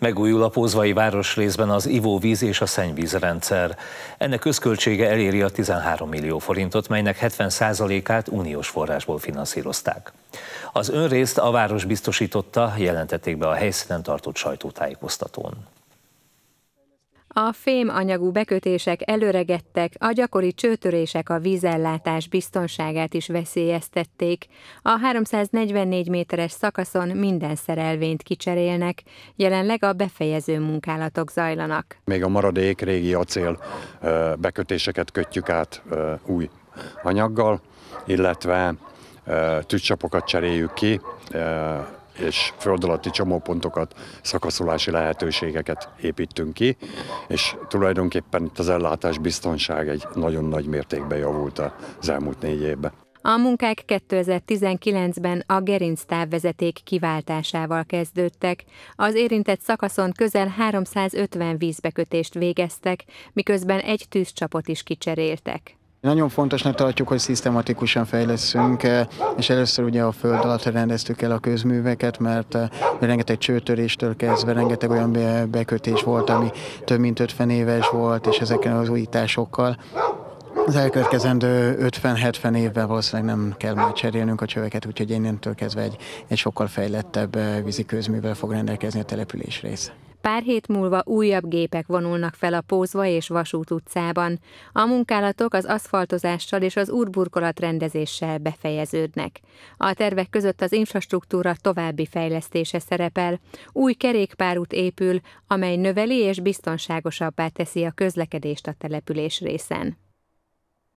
Megújul a Pózvai városrészben az ivóvíz és a szennyvízrendszer. Ennek közköltsége eléri a 13 millió forintot, melynek 70%-át uniós forrásból finanszírozták. Az önrészt a város biztosította, jelentették be a helyszínen tartott sajtótájékoztatón. A fém anyagú bekötések előregettek, a gyakori csőtörések a vízellátás biztonságát is veszélyeztették. A 344 méteres szakaszon minden szerelvényt kicserélnek, jelenleg a befejező munkálatok zajlanak. Még a maradék régi acél bekötéseket kötjük át új anyaggal, illetve tűcsapokat cseréljük ki, és föld alatti csomópontokat, szakaszolási lehetőségeket építünk ki, és tulajdonképpen itt az ellátás biztonság egy nagyon nagy mértékben javult az elmúlt négy évben. A munkák 2019-ben a távvezeték kiváltásával kezdődtek. Az érintett szakaszon közel 350 vízbekötést végeztek, miközben egy tűzcsapot is kicseréltek. Nagyon fontosnak tartjuk, hogy szisztematikusan fejleszünk, eh, és először ugye a föld alatt rendeztük el a közműveket, mert eh, rengeteg csőtöréstől kezdve rengeteg olyan bekötés volt, ami több mint 50 éves volt, és ezeken az újításokkal az elkövetkezendő 50-70 évben valószínűleg nem kell már cserélnünk a csöveket, úgyhogy innentől kezdve egy, egy sokkal fejlettebb eh, vízi közművel fog rendelkezni a település része. Pár hét múlva újabb gépek vonulnak fel a Pózva és Vasút utcában. A munkálatok az aszfaltozással és az úrburkolat rendezéssel befejeződnek. A tervek között az infrastruktúra további fejlesztése szerepel. Új kerékpárút épül, amely növeli és biztonságosabbá teszi a közlekedést a település részen.